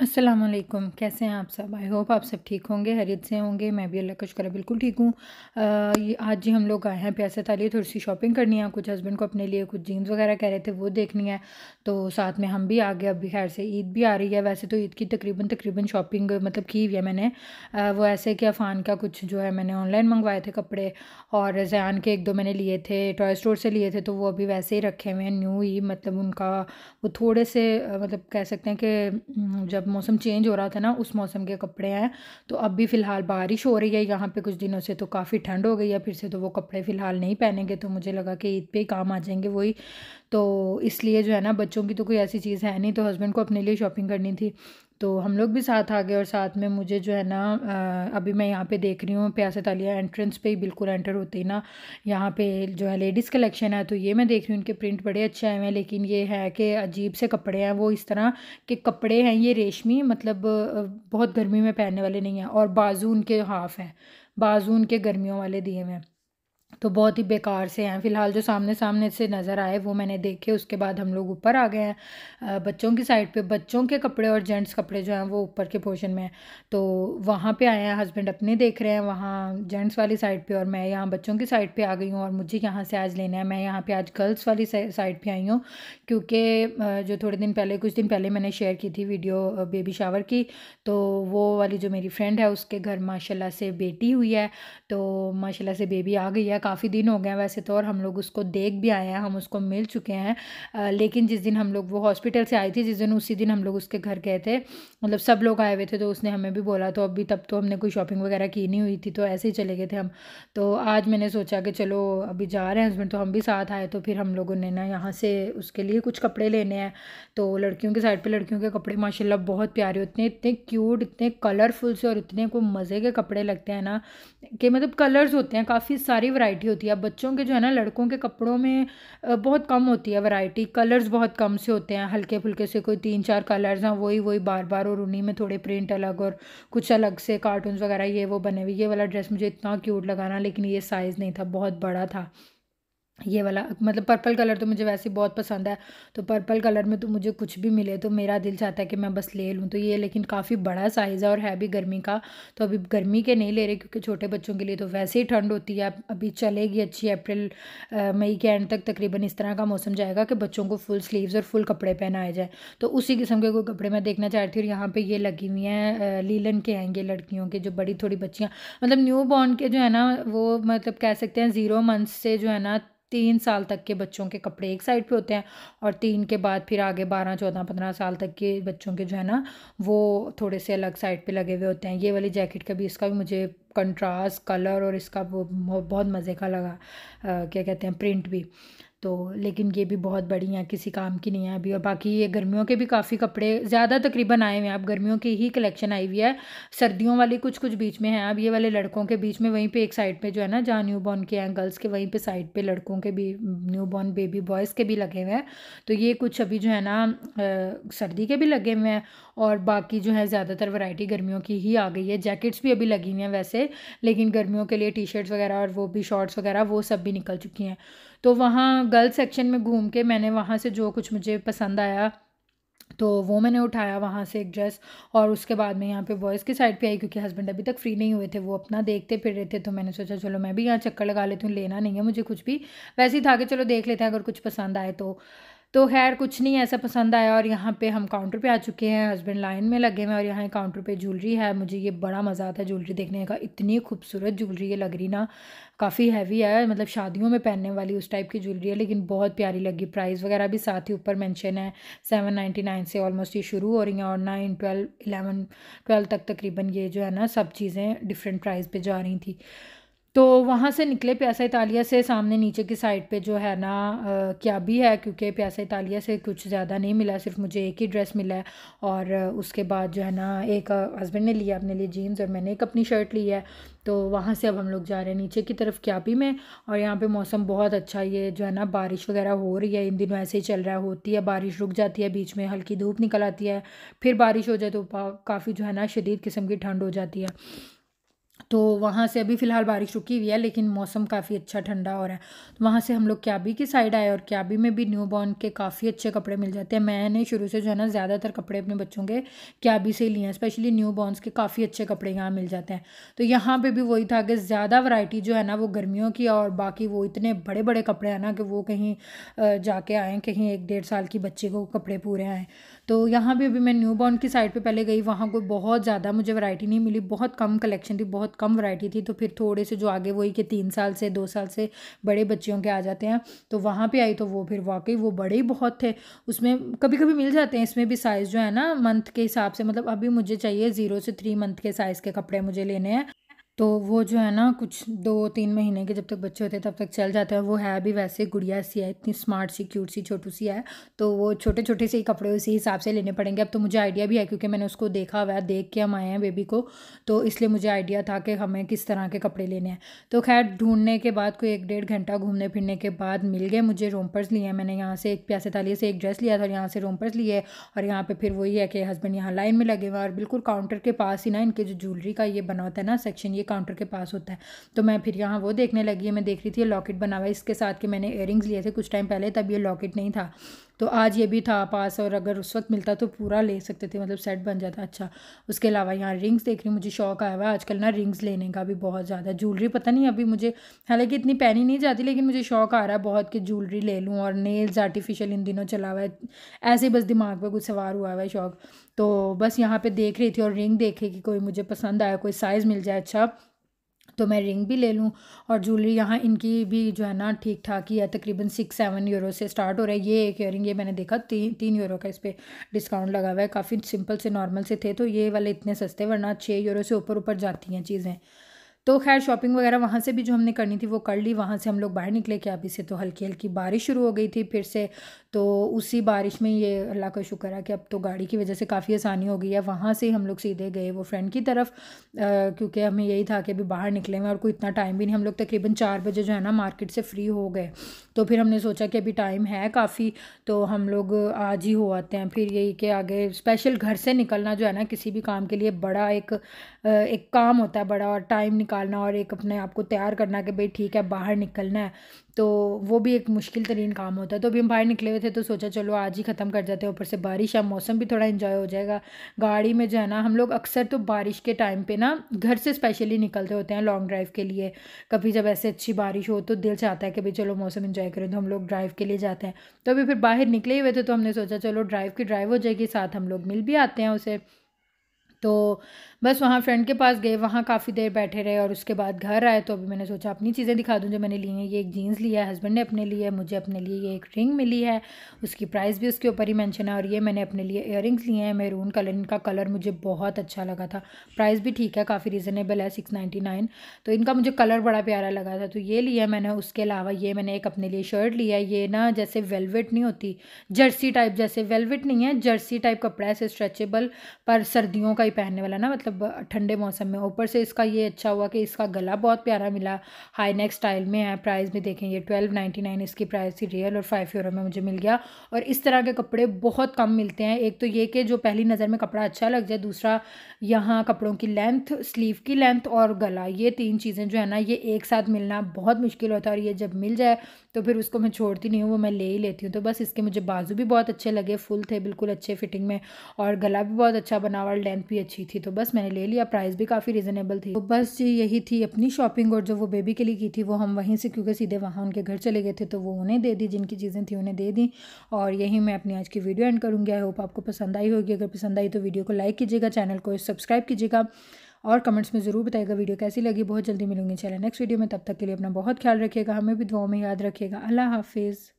अस्सलाम वालेकुम कैसे हैं आप सब आई होप आप सब ठीक होंगे हरियत से होंगे मैं भी अल्लाह का शुक्र बिल्कुल ठीक हूँ आज जी हम लोग आए हैं प्यासे ताली थोड़ी सी शॉपिंग करनी है कुछ हस्बैंड को अपने लिए कुछ जीन्स वगैरह कह रहे थे वो देखनी है तो साथ में हम भी आ गए अभी खैर से ईद भी आ रही है वैसे तो ईद की तकरीबन तकरीबन शॉपिंग मतलब की हुई है मैंने आ, वो ऐसे कि अफ़ान का कुछ जो है मैंने ऑनलाइन मंगवाए थे कपड़े और जैन के एक दो मैंने लिए थे टॉय स्टोर से लिए थे तो वो अभी वैसे ही रखे हुए हैं न्यू ही मतलब उनका वो थोड़े से मतलब कह सकते हैं कि जब मौसम चेंज हो रहा था ना उस मौसम के कपड़े हैं तो अब भी फ़िलहाल बारिश हो रही है यहाँ पे कुछ दिनों से तो काफ़ी ठंड हो गई है फिर से तो वो कपड़े फ़िलहाल नहीं पहनेंगे तो मुझे लगा कि ईद पे ही काम आ जाएंगे वही तो इसलिए जो है ना बच्चों की तो कोई ऐसी चीज़ है नहीं तो हस्बैंड को अपने लिए शॉपिंग करनी थी तो हम लोग भी साथ आ गए और साथ में मुझे जो है ना अभी मैं यहाँ पे देख रही हूँ प्यासे तालिया एंट्रेंस पे ही बिल्कुल एंटर होते ही ना यहाँ पे जो है लेडीज़ कलेक्शन है तो ये मैं देख रही हूँ उनके प्रिंट बड़े अच्छे आए हुए हैं लेकिन ये है कि अजीब से कपड़े हैं वो इस तरह के कपड़े हैं ये रेशमी मतलब बहुत गर्मी में पहनने वाले नहीं हैं और बाजू उनके हाफ हैं बाजू उनके गर्मियों वाले दिए हुए हैं तो बहुत ही बेकार से हैं फ़िलहाल जो सामने सामने से नज़र आए वो मैंने देखे उसके बाद हम लोग ऊपर आ गए हैं बच्चों की साइड पे बच्चों के कपड़े और जेंट्स कपड़े जो हैं वो ऊपर के पोर्शन में हैं तो वहाँ पे आए हैं हस्बैंड अपने देख रहे हैं वहाँ जेंट्स वाली साइड पे और मैं यहाँ बच्चों की साइड पे आ गई हूँ और मुझे यहाँ से आज लेना है मैं यहाँ पर आज गर्ल्स वाली साइड पर आई हूँ क्योंकि जो थोड़े दिन पहले कुछ दिन पहले मैंने शेयर की थी वीडियो बेबी शावर की तो वो वाली जो मेरी फ्रेंड है उसके घर माशाला से बेटी हुई है तो माशाला से बेबी आ गई है काफ़ी दिन हो गए वैसे तो और हम लोग उसको देख भी आए हैं हम उसको मिल चुके हैं लेकिन जिस दिन हम लोग वो हॉस्पिटल से आई थी जिस दिन उसी दिन हम लोग उसके घर गए थे मतलब सब लोग आए हुए थे तो उसने हमें भी बोला तो अभी तब तो हमने कोई शॉपिंग वगैरह की नहीं हुई थी तो ऐसे ही चले गए थे हम तो आज मैंने सोचा कि चलो अभी जा रहे हैं हस्बैंड तो हम भी साथ आए तो फिर हम लोगों ने ना यहाँ से उसके लिए कुछ कपड़े लेने हैं तो लड़कियों के साइड पर लड़कियों के कपड़े माशाल्लाह बहुत प्यारे होते हैं इतने क्यूट इतने कलरफुल से और इतने को मज़े के कपड़े लगते हैं ना कि मतलब कलर्स होते हैं काफ़ी सारी वराइटी वैरायटी होती है अब बच्चों के जो है ना लड़कों के कपड़ों में बहुत कम होती है वैरायटी कलर्स बहुत कम से होते हैं हल्के फुल्के से कोई तीन चार कलर्स हैं वही वही बार बार और उन्हीं में थोड़े प्रिंट अलग और कुछ अलग से कार्टून वगैरह ये वो बने हुए ये वाला ड्रेस मुझे इतना क्यूट लगाना लेकिन ये साइज़ नहीं था बहुत बड़ा था ये वाला मतलब पर्पल कलर तो मुझे वैसे बहुत पसंद है तो पर्पल कलर में तो मुझे कुछ भी मिले तो मेरा दिल चाहता है कि मैं बस ले लूँ तो ये लेकिन काफ़ी बड़ा साइज़ है और है भी गर्मी का तो अभी गर्मी के नहीं ले रहे क्योंकि छोटे बच्चों के लिए तो वैसे ही ठंड होती है अभी चलेगी अच्छी अप्रैल मई के एंड तक तकरीबन इस तरह का मौसम जाएगा कि बच्चों को फुल स्लीव्स और फुल कपड़े पहनाए जाए तो उसी किस्म के कोई कपड़े मैं देखना चाहती हूँ और यहाँ पर ये लगी हुई हैं लीलन के हैं ये लड़कियों के जो बड़ी थोड़ी बच्चियाँ मतलब न्यू बॉर्न के जो है ना वो मतलब कह सकते हैं ज़ीरो मंथ से जो है ना तीन साल तक के बच्चों के कपड़े एक साइड पे होते हैं और तीन के बाद फिर आगे बारह चौदह पंद्रह साल तक के बच्चों के जो है ना वो थोड़े से अलग साइड पे लगे हुए होते हैं ये वाली जैकेट का भी इसका भी मुझे कंट्रास्ट कलर और इसका वो बहुत मज़े का लगा आ, क्या कहते हैं प्रिंट भी तो लेकिन ये भी बहुत बड़ी हैं किसी काम की नहीं है अभी और बाकी ये गर्मियों के भी काफ़ी कपड़े ज़्यादा तकरीबन आए हुए हैं अब गर्मियों की ही कलेक्शन आई हुई है सर्दियों वाली कुछ कुछ बीच में है अब ये वाले लड़कों के बीच में वहीं पे एक साइड पे जो है ना जहाँ न्यू बॉर्न के हैं गर्ल्स के वहीं पर साइड पर लड़कों के भी न्यू बॉर्न बेबी बॉयज़ के भी लगे हुए हैं तो ये कुछ अभी जो है ना सर्दी के भी लगे हुए हैं और बाकी जो है ज़्यादातर वैरायटी गर्मियों की ही आ गई है जैकेट्स भी अभी लगी हुई हैं वैसे लेकिन गर्मियों के लिए टी शर्ट्स वगैरह और वो भी शॉर्ट्स वगैरह वो सब भी निकल चुकी हैं तो वहाँ गर्ल सेक्शन में घूम के मैंने वहाँ से जो कुछ मुझे पसंद आया तो वो मैंने उठाया वहाँ से एक ड्रेस और उसके बाद मैं यहाँ पे बॉयज़ के साइड पे आई क्योंकि हस्बैंड अभी तक फ्री नहीं हुए थे वो अपना देखते फिर रहे थे तो मैंने सोचा चलो मैं भी यहाँ चक्कर लगा लेती हूँ लेना नहीं है मुझे कुछ भी वैसे ही था कि चलो देख लेते हैं अगर कुछ पसंद आए तो तो खैर कुछ नहीं ऐसा पसंद आया और यहाँ पे हम काउंटर पे आ चुके हैं हस्बैंड लाइन में लगे हुए और यहाँ काउंटर पे ज्वेलरी है मुझे ये बड़ा मज़ा आता है ज्वेलरी देखने का इतनी खूबसूरत ज्वेलरी ये लग रही ना काफ़ी हैवी है मतलब शादियों में पहनने वाली उस टाइप की ज्वेलरी है लेकिन बहुत प्यारी लगी प्राइस वगैरह भी साथ ही ऊपर मैंशन है सेवन नाइन्टी नाइन से ऑलमोस्ट ये शुरू हो रही हैं और नाइन ट्वेल्व इलेवन ट्वेल्व तक तकरीबन ये जो है ना सब चीज़ें डिफरेंट प्राइस पर जा रही थी तो वहाँ से निकले प्यासा इतालिया से सामने नीचे की साइड पे जो है ना क्या भी है क्योंकि प्यासा इतालिया से कुछ ज़्यादा नहीं मिला सिर्फ मुझे एक ही ड्रेस मिला है और उसके बाद जो है ना एक हस्बैंड ने लिया अपने लिए जीन्स और मैंने एक अपनी शर्ट ली है तो वहाँ से अब हम लोग जा रहे हैं नीचे की तरफ क्या में और यहाँ पर मौसम बहुत अच्छा ये जो है ना बारिश वगैरह हो रही है इन दिनों ऐसे ही चल रहा है होती है बारिश रुक जाती है बीच में हल्की धूप निकल आती है फिर बारिश हो जाए तो काफ़ी जो है ना शदीद किस्म की ठंड हो जाती है तो वहाँ से अभी फ़िलहाल बारिश रुकी हुई है लेकिन मौसम काफ़ी अच्छा ठंडा हो रहा है तो वहाँ से हम लोग क्याबी की साइड आए और क्याबी में भी न्यू बॉर्न के काफ़ी अच्छे कपड़े मिल जाते हैं मैंने शुरू से जो है ना ज़्यादातर कपड़े अपने बच्चों के क्याबी से ही लिए हैं स्पेशली न्यू बॉर्नस के काफ़ी अच्छे कपड़े यहाँ मिल जाते हैं तो यहाँ पर भी वही था कि ज़्यादा वरायटी जो है ना वो गर्मियों की और बाकी वो इतने बड़े बड़े कपड़े हैं ना कि वो कहीं जाके आएँ कहीं एक डेढ़ साल की बच्चे को कपड़े पूरे आएँ तो यहाँ भी अभी मैं न्यू बॉर्न की साइड पर पहले गई वहाँ कोई बहुत ज़्यादा मुझे वरायटी नहीं मिली बहुत कम कलेक्शन थी बहुत कम वैरायटी थी तो फिर थोड़े से जो आगे वही के तीन साल से दो साल से बड़े बच्चियों के आ जाते हैं तो वहाँ पर आई तो वो फिर वाकई वो बड़े ही बहुत थे उसमें कभी कभी मिल जाते हैं इसमें भी साइज़ जो है ना मंथ के हिसाब से मतलब अभी मुझे चाहिए ज़ीरो से थ्री मंथ के साइज़ के कपड़े मुझे लेने हैं तो वो जो है ना कुछ दो तीन महीने के जब तक बच्चे होते हैं तब तक चल जाते हैं वो है भी वैसे गुड़िया सी है इतनी स्मार्ट सी क्यूट सी छोटू सी है तो वो छोटे छोटे से ही कपड़े उसी हिसाब से लेने पड़ेंगे अब तो मुझे आइडिया भी है क्योंकि मैंने उसको देखा हुआ है देख के हम आए हैं बेबी को तो इसलिए मुझे आइडिया था कि हमें किस तरह के कपड़े लेने हैं तो खैर ढूंढने के बाद कोई एक डेढ़ घंटा घूमने फिरने के बाद मिल गए मुझे रोमपर्स लिए हैं मैंने यहाँ से एक प्यासे तालिए से एक ड्रेस लिया था और यहाँ से रोमपर्स लिए और यहाँ पर फिर वही है कि हस्बैंड यहाँ लाइन में लगे हुए और बिल्कुल काउंटर के पास ही ना इनके जो ज्वेलरी का ये बना होता है ना सेक्शन ये काउंटर के पास होता है तो मैं फिर यहाँ वो देखने लगी मैं देख रही थी ये लॉकेट बना हुआ है इसके साथ के मैंने एयरिंग्स लिए थे कुछ टाइम पहले तब ये लॉकेट नहीं था तो आज ये भी था पास और अगर उस वक्त मिलता तो पूरा ले सकते थे मतलब सेट बन जाता अच्छा उसके अलावा यहाँ रिंग्स देख रही मुझे शौक आया हुआ है आजकल ना रिंग्स लेने का भी बहुत ज़्यादा ज्वेलरी पता नहीं अभी मुझे हालांकि इतनी पहनी नहीं जाती लेकिन मुझे शौक आ रहा है बहुत कि ज्वेलरी ले लूँ और नेल्स आर्टिफिशियल इन दिनों चला हुआ है ऐसे बस दिमाग पर कुछ सवार हुआ हुआ है शौक तो बस यहाँ पर देख रही थी और रिंग देखे कि कोई मुझे पसंद आया कोई साइज़ मिल जाए अच्छा तो मैं रिंग भी ले लूँ और ज्वेलरी यहाँ इनकी भी जो है ना ठीक ठाक ही है तकरीबन सिक्स सेवन यूरो से स्टार्ट हो रहा है ये एक ईयर ये मैंने देखा तीन तीन यूरो का इस पर डिस्काउंट लगा हुआ है काफ़ी सिंपल से नॉर्मल से थे तो ये वाले इतने सस्ते वरना छः यूरो से ऊपर ऊपर जाती हैं चीज़ें तो खैर शॉपिंग वगैरह वहाँ से भी जो हमने करनी थी वो कर ली वहाँ से हम लोग बाहर निकले कि अभी से तो हल्की हल्की बारिश शुरू हो गई थी फिर से तो उसी बारिश में ये अल्लाह का शुक्र है कि अब तो गाड़ी की वजह से काफ़ी आसानी हो गई है वहाँ से हम लोग सीधे गए वो फ्रेंड की तरफ क्योंकि हमें यही था कि अभी बाहर निकले हुए और कोई इतना टाइम भी नहीं हम लोग तकरीबन चार बजे जो है ना मार्केट से फ्री हो गए तो फिर हमने सोचा कि अभी टाइम है काफ़ी तो हम लोग आज ही हो आते हैं फिर यही कि आगे स्पेशल घर से निकलना जो है ना किसी भी काम के लिए बड़ा एक एक काम होता है बड़ा और टाइम निकालना और एक अपने आप को तैयार करना कि भाई ठीक है बाहर निकलना है तो वो भी एक मुश्किल तरीन काम होता है तो अभी हम बाहर निकले हुए थे तो सोचा चलो आज ही ख़त्म कर जाते हैं ऊपर से बारिश है मौसम भी थोड़ा इन्जॉय हो जाएगा गाड़ी में जो है ना हम लोग अक्सर तो बारिश के टाइम पे ना घर से स्पेशली निकलते होते हैं लॉन्ग ड्राइव के लिए कभी जब ऐसे अच्छी बारिश हो तो दिल चाहता है कि भाई चलो मौसम इन्जॉय करें तो हम लोग ड्राइव के लिए जाते हैं तो अभी फिर बाहर निकले हुए थे तो हमने सोचा चलो ड्राइव की ड्राइव हो जाएगी साथ हम लोग मिल भी आते हैं उसे तो बस वहाँ फ्रेंड के पास गए वहाँ काफ़ी देर बैठे रहे और उसके बाद घर आए तो अभी मैंने सोचा अपनी चीज़ें दिखा दूँ जो मैंने ली हैं ये एक जीन्स लिया है हस्बैंड ने अपने लिए मुझे अपने लिए ये एक रिंग मिली है उसकी प्राइस भी उसके ऊपर ही मैंशन है और ये मैंने अपने लिए इयर लिए हैं मेरून कलर इनका कलर मुझे बहुत अच्छा लगा था प्राइस भी ठीक है काफ़ी रिजनेबल है सिक्स तो इनका मुझे कलर बड़ा प्यारा लगा था तो ये लिया मैंने उसके अलावा ये मैंने एक अपने लिए शर्ट लिया है ये ना जैसे वेलवेट नहीं होती जर्सी टाइप जैसे वेलवेट नहीं है जर्सी टाइप कपड़ा है स्ट्रेचेबल पर सर्दियों का ही पहनने वाला ना मतलब ठंडे मौसम में ऊपर से इसका ये अच्छा हुआ कि इसका गला बहुत प्यारा मिला हाई नेक स्टाइल में है प्राइस में देखें ये ट्वेल्व नाइन्टी नाइन इसकी प्राइस थी रियल और फाइव यूरो में मुझे मिल गया और इस तरह के कपड़े बहुत कम मिलते हैं एक तो ये कि जो पहली नज़र में कपड़ा अच्छा लग जाए दूसरा यहाँ कपड़ों की लेंथ स्लीव की लेंथ और गला ये तीन चीज़ें जो है ना ये एक साथ मिलना बहुत मुश्किल होता है और ये जब मिल जाए तो फिर उसको मैं छोड़ती नहीं हूँ वो मैं ले ही लेती हूँ तो बस इसके मुझे बाजू भी बहुत अच्छे लगे फुल थे बिल्कुल अच्छे फिटिंग में और गला भी बहुत अच्छा बना हुआ लेंथ भी अच्छी थी तो बस मैंने ले लिया प्राइस भी काफ़ी रिजनेबल थी तो बस यही थी अपनी शॉपिंग और जो वो बेबी के लिए की थी वो हम वहीं से क्योंकि सीधे वहाँ उनके घर चले गए थे तो वो उन्हें दे दी जिनकी चीज़ें थी उन्हें दे दी और यही मैं अपनी आज की वीडियो एंड करूँगी आई होप आपको पसंद आई होगी अगर पसंद आई तो वीडियो को लाइक कीजिएगा चैनल को सब्सक्राइब कीजिएगा और कमेंट्स में ज़रूर बताएगा वीडियो कैसी लगी बहुत जल्दी मिलूंगी चैनल नेक्स्ट वीडियो में तब तक के लिए अपना बहुत ख्याल रखिएगा हमें भी दुआओं में याद रखिएगा अल्लाह हाफिज़